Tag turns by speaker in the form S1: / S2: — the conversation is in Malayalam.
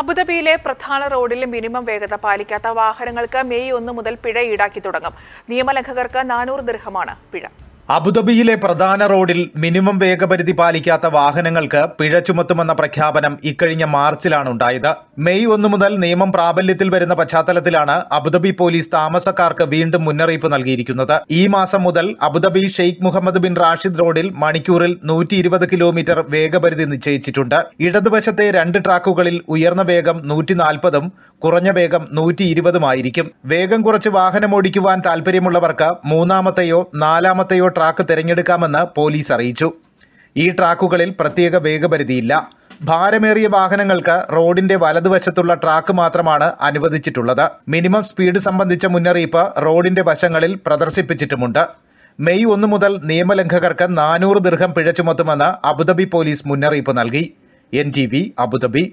S1: അബുദാബിയിലെ പ്രധാന റോഡിൽ മിനിമം വേഗത പാലിക്കാത്ത വാഹനങ്ങൾക്ക് മെയ് ഒന്ന് മുതൽ പിഴ ഈടാക്കി തുടങ്ങും നിയമലംഘകർക്ക് നാനൂറ് ദൃഹമാണ് പിഴ
S2: അബുദാബിയിലെ പ്രധാന റോഡിൽ മിനിമം വേഗപരിധി പാലിക്കാത്ത വാഹനങ്ങൾക്ക് പിഴ ചുമത്തുമെന്ന പ്രഖ്യാപനം ഇക്കഴിഞ്ഞ മാർച്ചിലാണ് ഉണ്ടായത് മെയ് ഒന്നു മുതൽ നിയമം പ്രാബല്യത്തിൽ വരുന്ന പശ്ചാത്തലത്തിലാണ് അബുദാബി പോലീസ് താമസക്കാർക്ക് വീണ്ടും മുന്നറിയിപ്പ് നൽകിയിരിക്കുന്നത് ഈ മാസം മുതൽ Abu Dhabi Sheikh Mohammed bin Rashid റോഡിൽ മണിക്കൂറിൽ നൂറ്റി കിലോമീറ്റർ വേഗപരിധി നിശ്ചയിച്ചിട്ടുണ്ട് ഇടതുവശത്തെ രണ്ട് ട്രാക്കുകളിൽ ഉയർന്ന വേഗം നൂറ്റി നാൽപ്പതും കുറഞ്ഞ വേഗം നൂറ്റി ഇരുപതുമായിരിക്കും വേഗം കുറച്ച് വാഹനമോടിക്കുവാൻ താൽപ്പര്യമുള്ളവർക്ക് മൂന്നാമത്തെയോ നാലാമത്തെയോ ട്രാക്ക് തിരഞ്ഞെടുക്കാമെന്ന് പോലീസ് അറിയിച്ചു ഈ ട്രാക്കുകളിൽ പ്രത്യേക വേഗപരിധിയില്ല ഭാരമേറിയ വാഹനങ്ങൾക്ക് റോഡിന്റെ വലതുവശത്തുള്ള ട്രാക്ക് മാത്രമാണ് അനുവദിച്ചിട്ടുള്ളത് മിനിമം സ്പീഡ് സംബന്ധിച്ച മുന്നറിയിപ്പ് റോഡിന്റെ വശങ്ങളിൽ പ്രദർശിപ്പിച്ചിട്ടുമുണ്ട് മെയ് ഒന്ന് മുതൽ നിയമലംഘകർക്ക് നാനൂറ് ദീർഘം പിഴ ചുമത്തുമെന്ന് അബുദാബി പോലീസ് മുന്നറിയിപ്പ് നൽകി എൻ ടി വി അബുദാബി